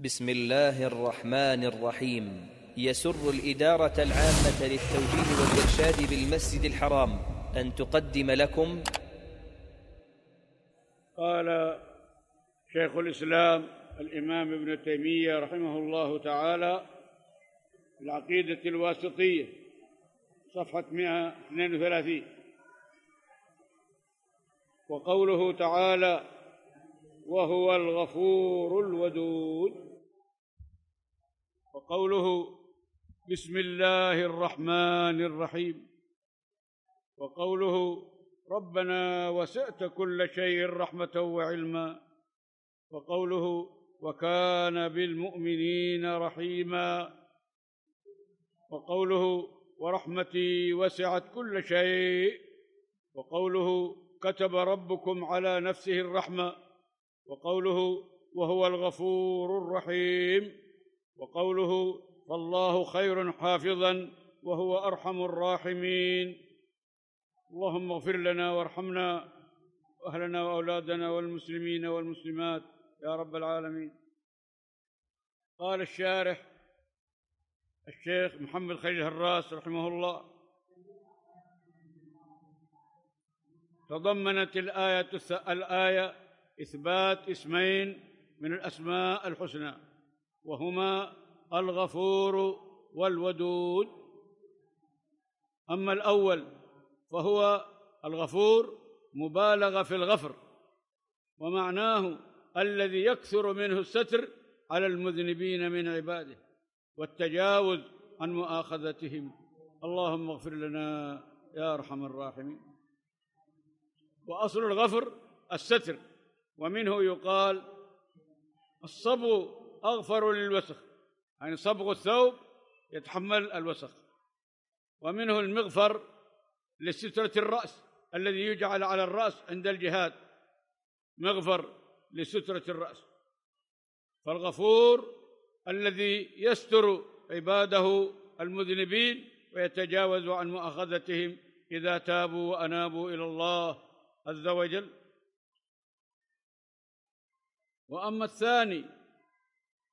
بسم الله الرحمن الرحيم يسر الإدارة العامة للتوجيه والإرشاد بالمسجد الحرام أن تقدم لكم قال شيخ الإسلام الإمام ابن تيمية رحمه الله تعالى العقيدة الواسطية صفحة 132 وقوله تعالى وهو الغفور الودود وقوله بسم الله الرحمن الرحيم وقوله ربنا وسعت كل شيء رحمه وعلما وقوله وكان بالمؤمنين رحيما وقوله ورحمتي وسعت كل شيء وقوله كتب ربكم على نفسه الرحمه وقوله وهو الغفور الرحيم وقوله فالله خير حافظا وهو ارحم الراحمين اللهم اغفر لنا وارحمنا واهلنا واولادنا والمسلمين والمسلمات يا رب العالمين قال الشارح الشيخ محمد خليل الراس رحمه الله تضمنت الايه الايه اثبات اسمين من الاسماء الحسنى وهما الغفور والودود اما الاول فهو الغفور مبالغه في الغفر ومعناه الذي يكثر منه الستر على المذنبين من عباده والتجاوز عن مؤاخذتهم اللهم اغفر لنا يا ارحم الراحمين واصل الغفر الستر ومنه يقال الصبو أغفر للوسخ يعني صبغ الثوب يتحمل الوسخ ومنه المغفر لسترة الرأس الذي يجعل على الرأس عند الجهاد مغفر لسترة الرأس فالغفور الذي يستر عباده المذنبين ويتجاوز عن مؤاخذتهم إذا تابوا وأنابوا إلى الله عز وجل وأما الثاني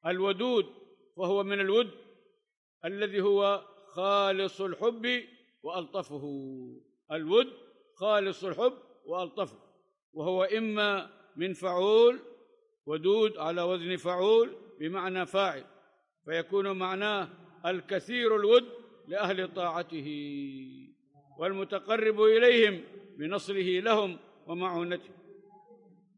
الودود فهو من الود الذي هو خالص الحب والطفه الود خالص الحب والطفه وهو اما من فعول ودود على وزن فعول بمعنى فاعل فيكون معناه الكثير الود لاهل طاعته والمتقرب اليهم بنصره لهم ومعونته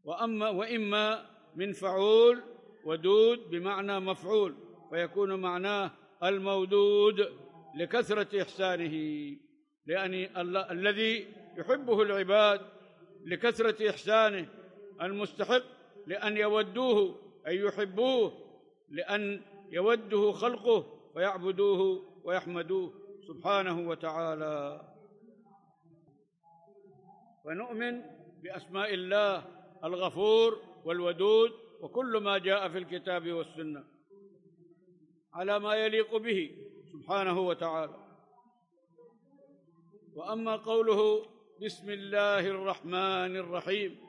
واما واما من فعول ودود بمعنى مفعول فيكون معناه المودود لكثرة إحسانه لأن الذي يحبه العباد لكثرة إحسانه المستحق لأن يودوه أي يحبوه لأن يوده خلقه ويعبدوه ويحمدوه سبحانه وتعالى ونؤمن بأسماء الله الغفور والودود وكل ما جاء في الكتاب والسنه على ما يليق به سبحانه وتعالى واما قوله بسم الله الرحمن الرحيم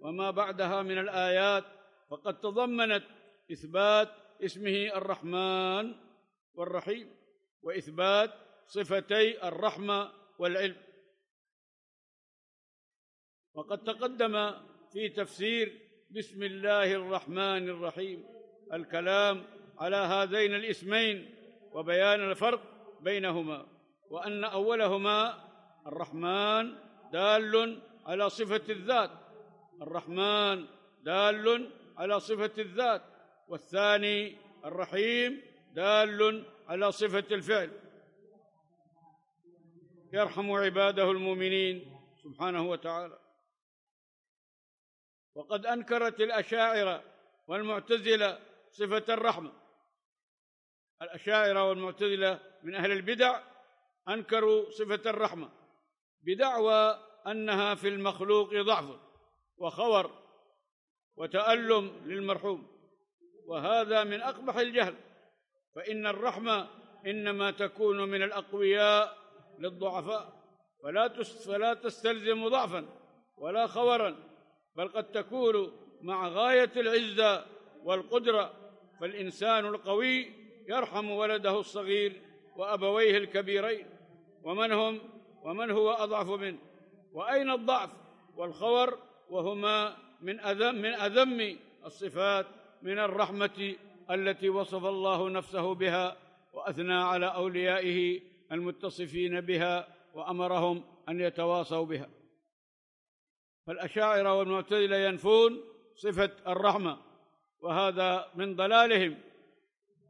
وما بعدها من الايات فقد تضمنت اثبات اسمه الرحمن والرحيم واثبات صفتي الرحمه والعلم وقد تقدم في تفسير بسم الله الرحمن الرحيم الكلام على هذين الاسمين وبيان الفرق بينهما وان اولهما الرحمن دال على صفه الذات الرحمن دال على صفه الذات والثاني الرحيم دال على صفه الفعل يرحم عباده المؤمنين سبحانه وتعالى وقد أنكرت الأشاعرة والمعتزلة صفة الرحمة الأشاعرة والمعتزلة من أهل البدع أنكروا صفة الرحمة بدعوى أنها في المخلوق ضعف وخور وتألم للمرحوم وهذا من أقبح الجهل فإن الرحمة إنما تكون من الأقوياء للضعفاء فلا تستلزم ضعفا ولا خورا بل قد تكون مع غاية العزة والقدرة فالإنسان القوي يرحم ولده الصغير وأبويه الكبيرين ومن هم ومن هو أضعف منه وأين الضعف والخور وهما من أذم من أذم الصفات من الرحمة التي وصف الله نفسه بها وأثنى على أوليائه المتصفين بها وأمرهم أن يتواصوا بها فالأشاعرة والمعتزلة ينفون صفة الرحمة وهذا من ضلالهم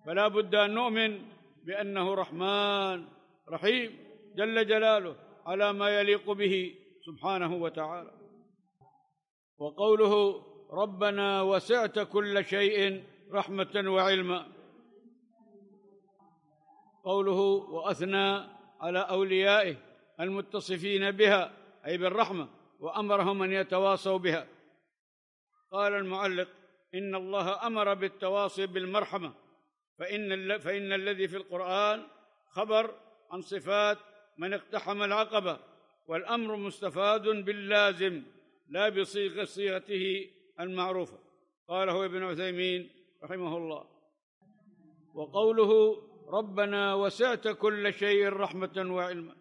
فلا بد أن نؤمن بأنه رحمن رحيم جل جلاله على ما يليق به سبحانه وتعالى وقوله ربنا وسعت كل شيء رحمة وعلما قوله وأثنى على أوليائه المتصفين بها أي بالرحمة وامرهم ان يتواصوا بها قال المعلق ان الله امر بالتواصي بالمرحمه فان فان الذي في القران خبر عن صفات من اقتحم العقبه والامر مستفاد باللازم لا بصيغه صيغته المعروفه قاله ابن عثيمين رحمه الله وقوله ربنا وسعت كل شيء رحمه وعلما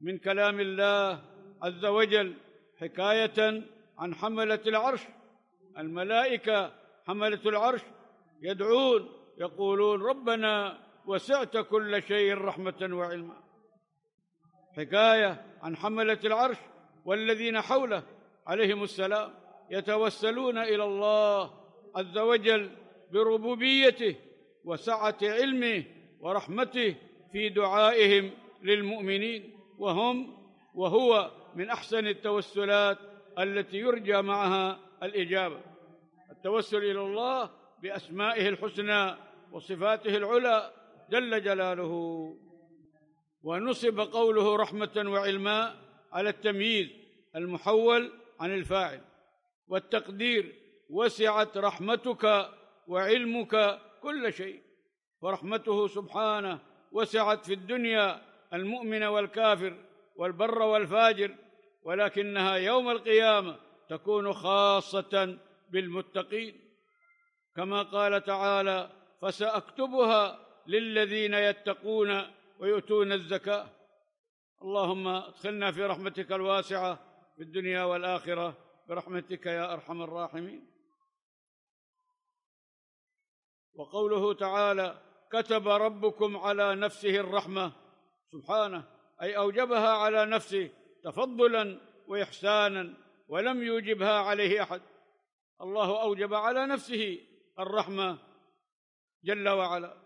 من كلام الله عز وجل حكايه عن حمله العرش الملائكه حمله العرش يدعون يقولون ربنا وسعت كل شيء رحمه وعلما حكايه عن حمله العرش والذين حوله عليهم السلام يتوسلون الى الله عز وجل بربوبيته وسعه علمه ورحمته في دعائهم للمؤمنين وهم وهو من احسن التوسلات التي يرجى معها الاجابه التوسل الى الله باسمائه الحسنى وصفاته العلى جل جلاله ونصب قوله رحمه وعلما على التمييز المحول عن الفاعل والتقدير وسعت رحمتك وعلمك كل شيء فرحمته سبحانه وسعت في الدنيا المؤمن والكافر والبر والفاجر ولكنها يوم القيامه تكون خاصه بالمتقين كما قال تعالى فساكتبها للذين يتقون ويؤتون الزكاه اللهم ادخلنا في رحمتك الواسعه في الدنيا والاخره برحمتك يا ارحم الراحمين وقوله تعالى كتب ربكم على نفسه الرحمه سبحانه اي اوجبها على نفسه تفضلا واحسانا ولم يوجبها عليه احد الله اوجب على نفسه الرحمه جل وعلا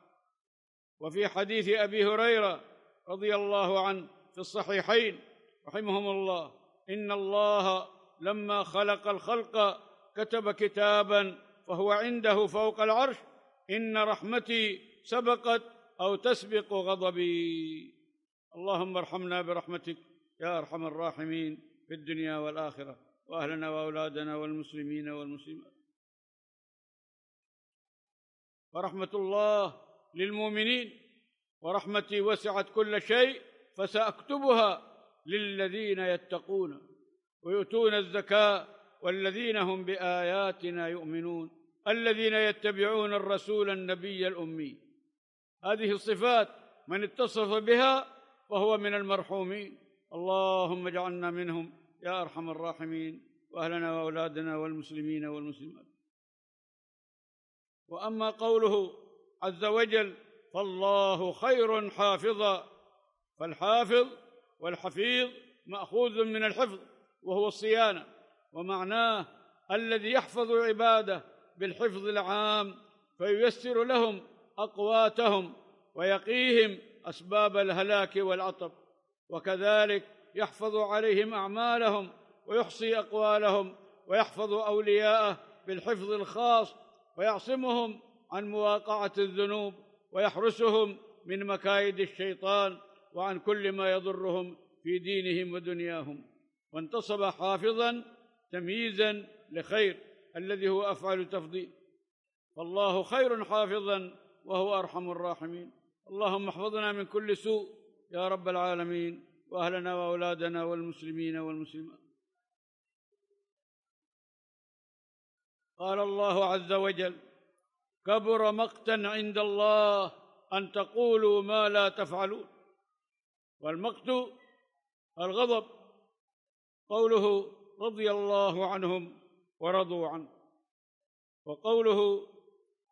وفي حديث ابي هريره رضي الله عنه في الصحيحين رحمهم الله ان الله لما خلق الخلق كتب كتابا فهو عنده فوق العرش ان رحمتي سبقت او تسبق غضبي اللهم ارحمنا برحمتك يا أرحم الراحمين في الدنيا والآخرة وأهلنا وأولادنا والمسلمين والمسلمات ورحمة الله للمؤمنين ورحمتي وسعت كل شيء فسأكتبها للذين يتقون ويؤتون الزكاة والذين هم بآياتنا يؤمنون الذين يتبعون الرسول النبي الأمي هذه الصفات من اتصف بها فهو من المرحومين اللهم اجعلنا منهم يا ارحم الراحمين واهلنا واولادنا والمسلمين والمسلمات واما قوله عز وجل فالله خير حافظا فالحافظ والحفيظ ماخوذ من الحفظ وهو الصيانه ومعناه الذي يحفظ عباده بالحفظ العام فييسر لهم اقواتهم ويقيهم اسباب الهلاك والعطب وكذلك يحفظ عليهم اعمالهم ويحصي اقوالهم ويحفظ اولياءه بالحفظ الخاص ويعصمهم عن مواقعه الذنوب ويحرسهم من مكايد الشيطان وعن كل ما يضرهم في دينهم ودنياهم وانتصب حافظا تمييزا لخير الذي هو افعل تفضيل فالله خير حافظا وهو ارحم الراحمين اللهم احفظنا من كل سوء يا رب العالمين وأهلنا وأولادنا والمسلمين والمسلمات قال الله عز وجل كبر مقتا عند الله أن تقولوا ما لا تفعلون والمقت الغضب قوله رضي الله عنهم ورضوا عنه وقوله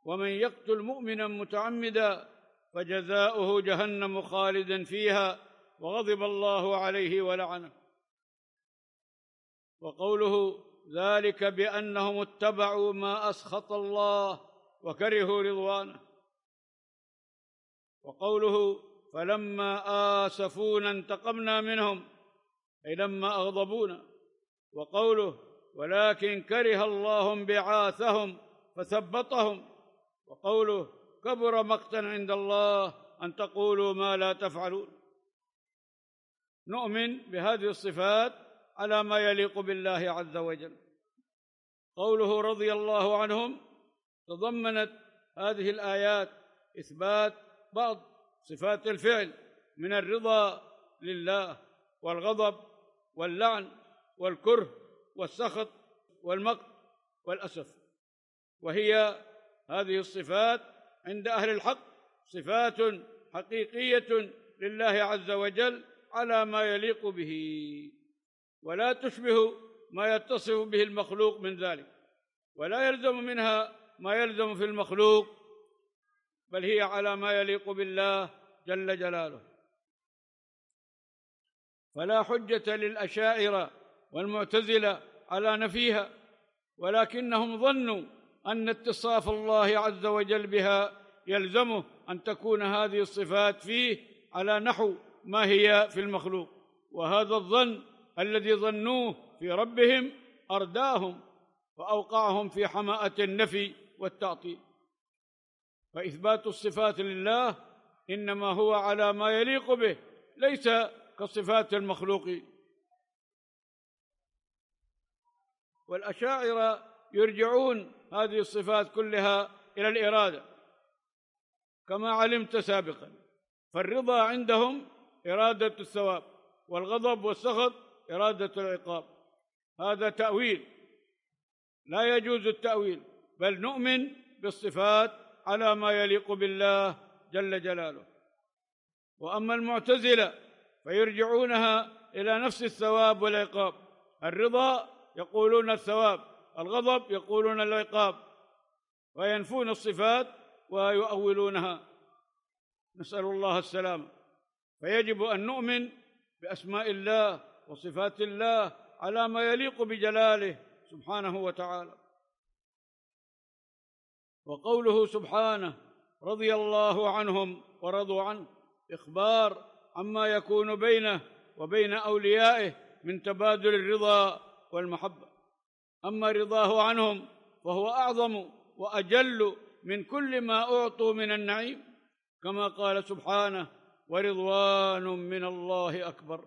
ومن يقتل مؤمنا متعمدا فجزاؤه جهنم خالدا فيها وغضب الله عليه ولعنه وقوله ذلك بانهم اتبعوا ما اسخط الله وكرهوا رضوانه وقوله فلما اسفونا انتقمنا منهم اي لما اغضبونا وقوله ولكن كره الله انبعاثهم فثبطهم وقوله كبر مقتا عند الله ان تقولوا ما لا تفعلون نؤمن بهذه الصفات على ما يليق بالله عز وجل قوله رضي الله عنهم تضمنت هذه الايات اثبات بعض صفات الفعل من الرضا لله والغضب واللعن والكره والسخط والمقت والاسف وهي هذه الصفات عند اهل الحق صفات حقيقيه لله عز وجل على ما يليق به ولا تشبه ما يتصف به المخلوق من ذلك ولا يلزم منها ما يلزم في المخلوق بل هي على ما يليق بالله جل جلاله فلا حجه للاشاعره والمعتزله على نفيها ولكنهم ظنوا ان اتصاف الله عز وجل بها يلزمه ان تكون هذه الصفات فيه على نحو ما هي في المخلوق وهذا الظن الذي ظنوه في ربهم ارداهم فاوقعهم في حماءه النفي والتعطيل فاثبات الصفات لله انما هو على ما يليق به ليس كصفات المخلوق والاشاعره يرجعون هذه الصفات كلها الى الاراده كما علمت سابقا فالرضا عندهم اراده الثواب والغضب والسخط اراده العقاب هذا تاويل لا يجوز التاويل بل نؤمن بالصفات على ما يليق بالله جل جلاله واما المعتزله فيرجعونها الى نفس الثواب والعقاب الرضا يقولون الثواب الغضب يقولون العقاب وينفون الصفات ويؤولونها نسأل الله السلامة فيجب أن نؤمن بأسماء الله وصفات الله على ما يليق بجلاله سبحانه وتعالى وقوله سبحانه رضي الله عنهم ورضوا عنه إخبار عما يكون بينه وبين أوليائه من تبادل الرضا والمحبة اما رضاه عنهم فهو اعظم واجل من كل ما اعطوا من النعيم كما قال سبحانه ورضوان من الله اكبر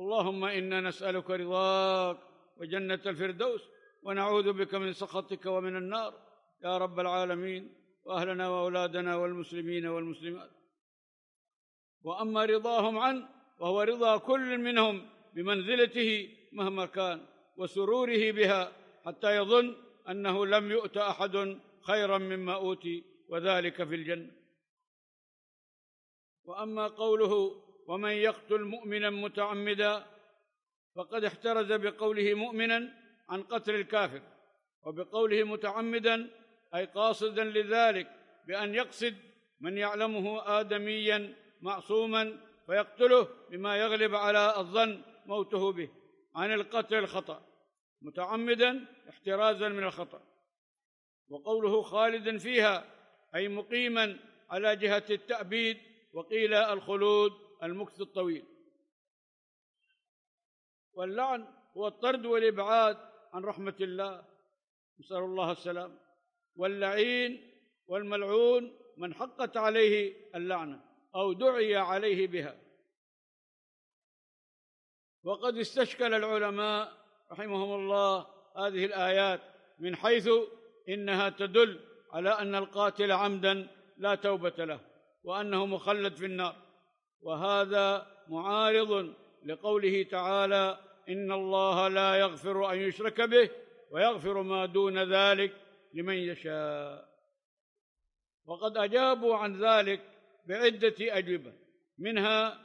اللهم انا نسالك رضاك وجنه الفردوس ونعوذ بك من سخطك ومن النار يا رب العالمين واهلنا واولادنا والمسلمين والمسلمات واما رضاهم عنه فهو رضا كل منهم بمنزلته مهما كان وسروره بها حتى يظن انه لم يؤت احد خيرا مما اوتي وذلك في الجنه واما قوله ومن يقتل مؤمنا متعمدا فقد احترز بقوله مؤمنا عن قتل الكافر وبقوله متعمدا اي قاصدا لذلك بان يقصد من يعلمه ادميا معصوما فيقتله بما يغلب على الظن موته به عن القتل الخطأ متعمدا احترازا من الخطأ وقوله خالدا فيها أي مقيما على جهة التأبيد وقيل الخلود المكث الطويل واللعن هو الطرد والإبعاد عن رحمة الله نسأل الله السلام واللعين والملعون من حقت عليه اللعنة أو دعي عليه بها وقد استشكل العلماء رحمهم الله هذه الايات من حيث انها تدل على ان القاتل عمدا لا توبه له وانه مخلد في النار وهذا معارض لقوله تعالى ان الله لا يغفر ان يشرك به ويغفر ما دون ذلك لمن يشاء وقد اجابوا عن ذلك بعده اجوبه منها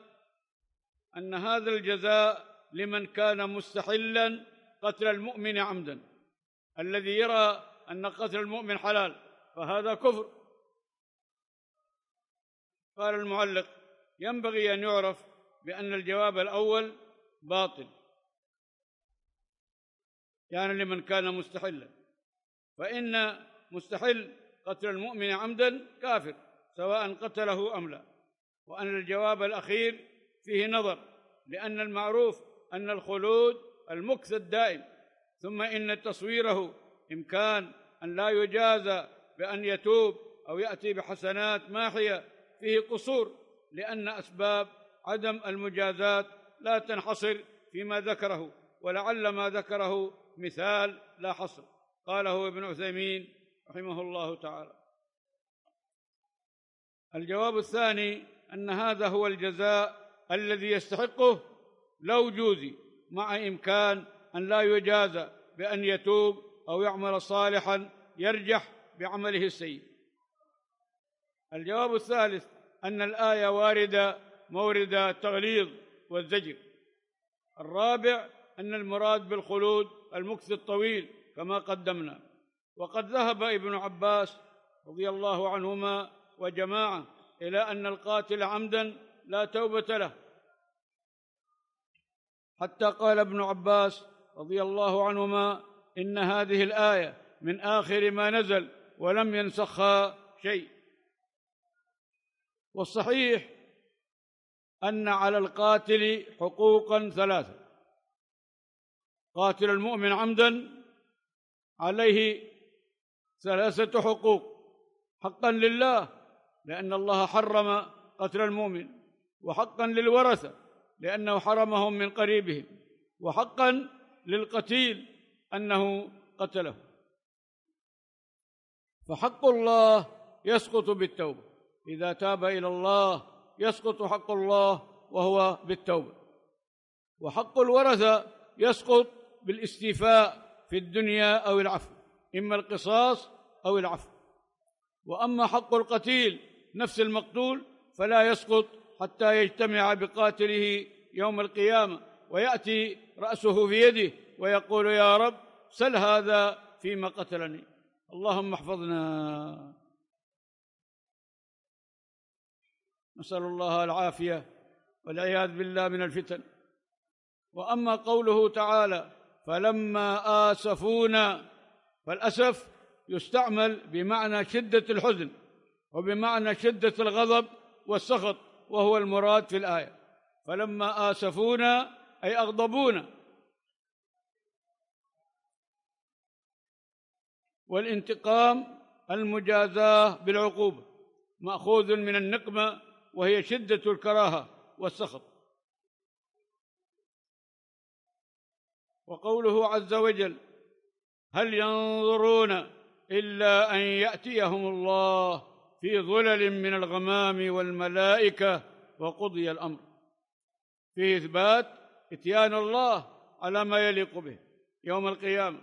ان هذا الجزاء لمن كان مستحلا قتل المؤمن عمدا الذي يرى أن قتل المؤمن حلال فهذا كفر قال المعلق ينبغي أن يعرف بأن الجواب الأول باطل يعني لمن كان مستحلا فإن مستحل قتل المؤمن عمدا كافر سواء قتله أم لا وأن الجواب الأخير فيه نظر لأن المعروف أن الخلود المكث الدائم ثم إن تصويره إمكان أن لا يجازى بأن يتوب أو يأتي بحسنات ماحية فيه قصور لأن أسباب عدم المجازات لا تنحصر فيما ذكره ولعل ما ذكره مثال لا حصر قاله ابن عثيمين رحمه الله تعالى الجواب الثاني ان هذا هو الجزاء الذي يستحقه لو جوزي مع إمكان أن لا يجازى بأن يتوب أو يعمل صالحا يرجح بعمله السيء الجواب الثالث أن الآية واردة مورد التغليظ والزجر الرابع أن المراد بالخلود المكث الطويل كما قدمنا وقد ذهب ابن عباس رضي الله عنهما وجماعة إلى أن القاتل عمدا لا توبة له حتى قال ابن عباس رضي الله عنهما ان هذه الايه من اخر ما نزل ولم ينسخها شيء والصحيح ان على القاتل حقوقا ثلاثه قاتل المؤمن عمدا عليه ثلاثه حقوق حقا لله لان الله حرم قتل المؤمن وحقا للورثه لأنه حرمهم من قريبهم وحقا للقتيل أنه قتله فحق الله يسقط بالتوبة إذا تاب إلى الله يسقط حق الله وهو بالتوبة وحق الورثة يسقط بالاستيفاء في الدنيا أو العفو إما القصاص أو العفو وأما حق القتيل نفس المقتول فلا يسقط حتى يجتمع بقاتله يوم القيامه وياتي راسه في يده ويقول يا رب سل هذا فيما قتلني اللهم احفظنا نسال الله العافيه والعياذ بالله من الفتن واما قوله تعالى فلما اسفونا فالاسف يستعمل بمعنى شده الحزن وبمعنى شده الغضب والسخط وهو المراد في الآية فلما آسفونا أي أغضبونا والانتقام المجازاة بالعقوبة مأخوذ من النقمة وهي شدة الكراهة والسخط وقوله عز وجل هل ينظرون إلا أن يأتيهم الله في ظلل من الغمام والملائكه وقضي الامر فيه اثبات اتيان الله على ما يليق به يوم القيامه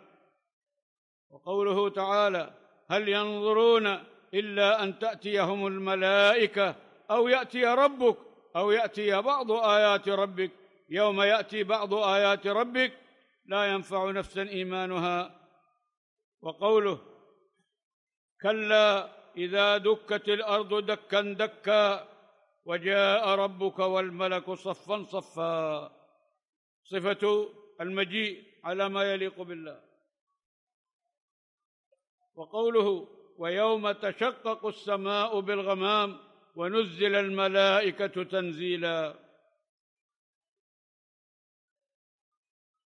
وقوله تعالى هل ينظرون الا ان تاتيهم الملائكه او ياتي ربك او ياتي بعض ايات ربك يوم ياتي بعض ايات ربك لا ينفع نفسا ايمانها وقوله كلا اذا دكت الارض دكا دكا وجاء ربك والملك صفا صفا صفه المجيء على ما يليق بالله وقوله ويوم تشقق السماء بالغمام ونزل الملائكه تنزيلا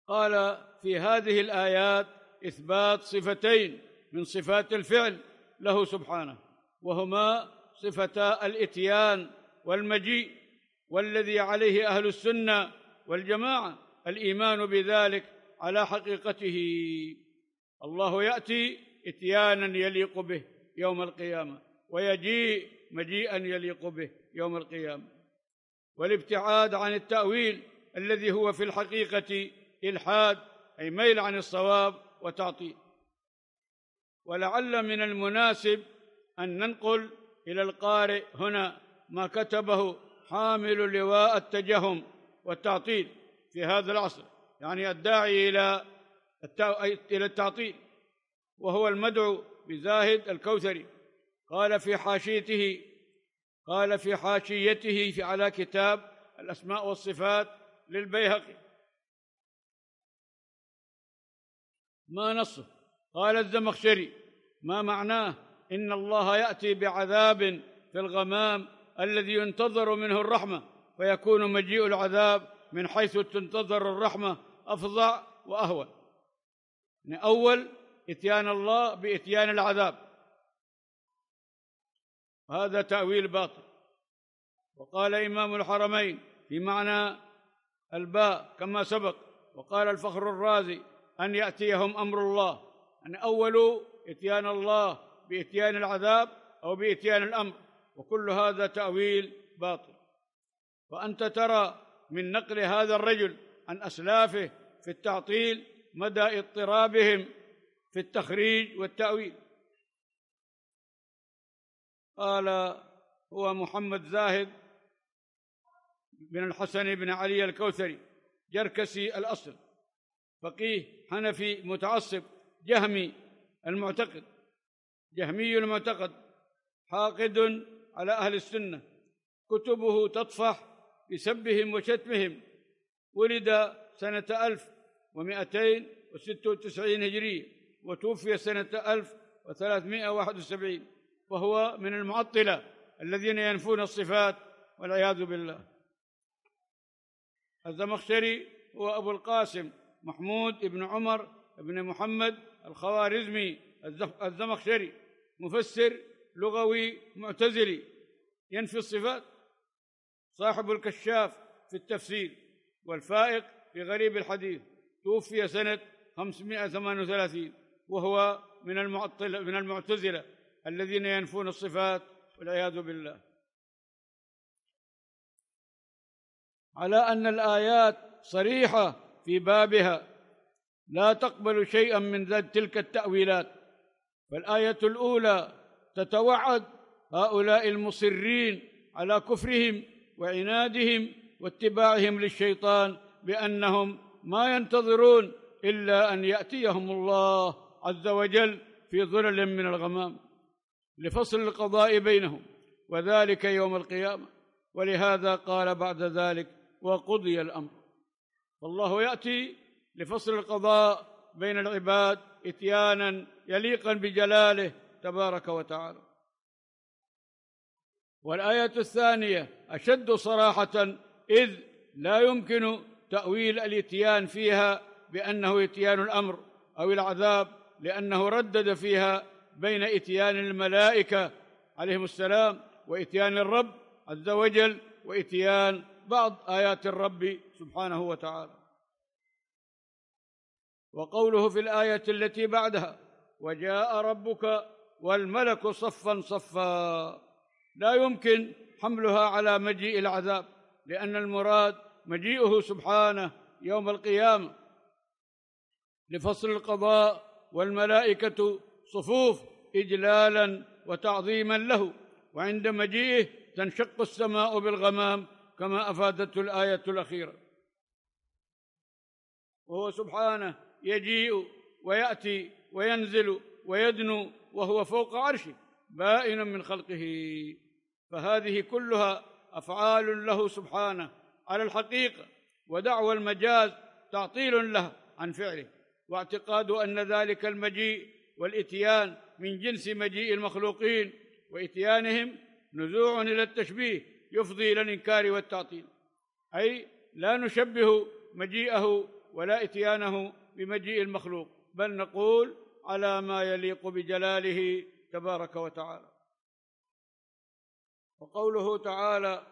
قال في هذه الايات اثبات صفتين من صفات الفعل له سبحانه وهما صفتا الاتيان والمجيء والذي عليه اهل السنه والجماعه الايمان بذلك على حقيقته الله ياتي اتيانا يليق به يوم القيامه ويجيء مجيئا يليق به يوم القيامه والابتعاد عن التاويل الذي هو في الحقيقه الحاد اي ميل عن الصواب وتعطيل ولعل من المناسب أن ننقل إلى القارئ هنا ما كتبه حامل لواء التجهم والتعطيل في هذا العصر يعني الداعي إلى إلى التعطيل وهو المدعو بزاهد الكوثري قال في حاشيته قال في حاشيته في على كتاب الأسماء والصفات للبيهقي ما نصه قال الزمخشري ما معناه ان الله ياتي بعذاب في الغمام الذي ينتظر منه الرحمه فيكون مجيء العذاب من حيث تنتظر الرحمه افظع واهون يعني اول اتيان الله باتيان العذاب هذا تاويل باطل وقال امام الحرمين في معنى الباء كما سبق وقال الفخر الرازي ان ياتيهم امر الله أن أولوا إتيان الله بإتيان العذاب أو بإتيان الأمر وكل هذا تأويل باطل فأنت ترى من نقل هذا الرجل عن أسلافه في التعطيل مدى اضطرابهم في التخريج والتأويل قال هو محمد زاهد بن الحسن بن علي الكوثري جركسي الأصل فقيه حنفي متعصب جهمي المعتقد جهمي المعتقد حاقد على أهل السنة كتبه تطفح بسبهم وشتمهم ولد سنة ألف ومائتين وستة وتسعين هجرية وتوفي سنة ألف وثلاثمائة واحد وسبعين وهو من المعطلة الذين ينفون الصفات والعياذ بالله الزمخشري هو أبو القاسم محمود بن عمر بن محمد الخوارزمي الزمخشري مفسر لغوي معتزلي ينفي الصفات صاحب الكشاف في التفسير والفائق في غريب الحديث توفي سنة 538 وهو من المعطل من المعتزلة الذين ينفون الصفات والعياذ بالله على أن الآيات صريحة في بابها لا تقبل شيئا من ذات تلك التأويلات فالآية الأولى تتوعد هؤلاء المصرين على كفرهم وعنادهم واتباعهم للشيطان بأنهم ما ينتظرون إلا أن يأتيهم الله عز وجل في ظلل من الغمام لفصل القضاء بينهم وذلك يوم القيامة ولهذا قال بعد ذلك وقضي الأمر فالله يأتي لفصل القضاء بين العباد اتيانا يليقا بجلاله تبارك وتعالى والايه الثانيه اشد صراحه اذ لا يمكن تاويل الاتيان فيها بانه اتيان الامر او العذاب لانه ردد فيها بين اتيان الملائكه عليهم السلام واتيان الرب عز وجل واتيان بعض ايات الرب سبحانه وتعالى وقوله في الايه التي بعدها وجاء ربك والملك صفا صفا لا يمكن حملها على مجيء العذاب لان المراد مجيئه سبحانه يوم القيامه لفصل القضاء والملائكه صفوف اجلالا وتعظيما له وعند مجيئه تنشق السماء بالغمام كما افادته الايه الاخيره وهو سبحانه يجيء ويأتي وينزل ويدنو وهو فوق عرشه بائنا من خلقه فهذه كلها أفعال له سبحانه على الحقيقة ودعوى المجاز تعطيل له عن فعله واعتقاد أن ذلك المجيء والإتيان من جنس مجيء المخلوقين وإتيانهم نزوع إلى التشبيه يفضي إلى الإنكار والتعطيل أي لا نشبه مجيئه ولا إتيانه بمجيء المخلوق بل نقول على ما يليق بجلاله تبارك وتعالى وقوله تعالى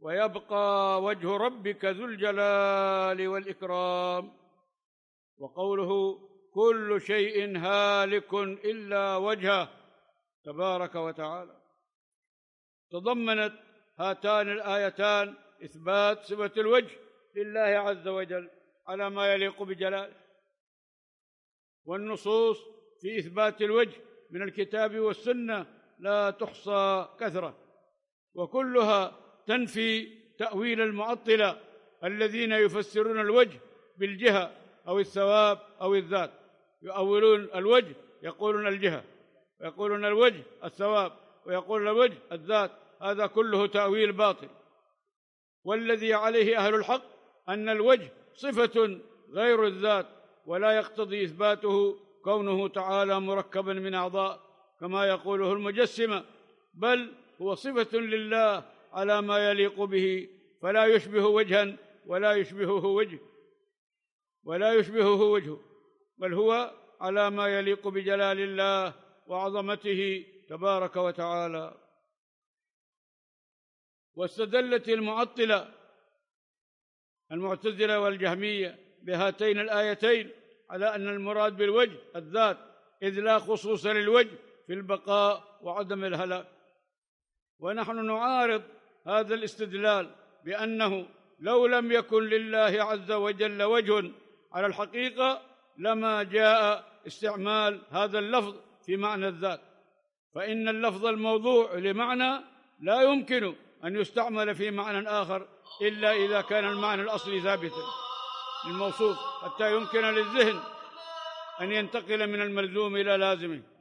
ويبقى وجه ربك ذو الجلال والاكرام وقوله كل شيء هالك الا وجهه تبارك وتعالى تضمنت هاتان الايتان اثبات صفه الوجه لله عز وجل على ما يليق بجلاله والنصوص في اثبات الوجه من الكتاب والسنه لا تحصى كثره وكلها تنفي تاويل المعطله الذين يفسرون الوجه بالجهه او الثواب او الذات يؤولون الوجه يقولون الجهه ويقولون الوجه الثواب ويقولون الوجه الذات هذا كله تاويل باطل والذي عليه اهل الحق ان الوجه صفه غير الذات ولا يقتضي إثباته كونه تعالى مركبا من أعضاء كما يقوله المجسمة بل هو صفة لله على ما يليق به فلا يشبه وجها ولا يشبهه وجه ولا يشبهه وجه بل هو على ما يليق بجلال الله وعظمته تبارك وتعالى واستدلت المعطله المعتزله والجهميه بهاتين الايتين على أن المراد بالوجه الذات إذ لا خصوص للوجه في البقاء وعدم الهلاك ونحن نعارض هذا الاستدلال بأنه لو لم يكن لله عز وجل وجه على الحقيقة لما جاء استعمال هذا اللفظ في معنى الذات فإن اللفظ الموضوع لمعنى لا يمكن أن يستعمل في معنى آخر إلا إذا كان المعنى الأصلي ثابتاً الموصوف حتى يمكن للذهن أن ينتقل من الملزوم إلى لازمه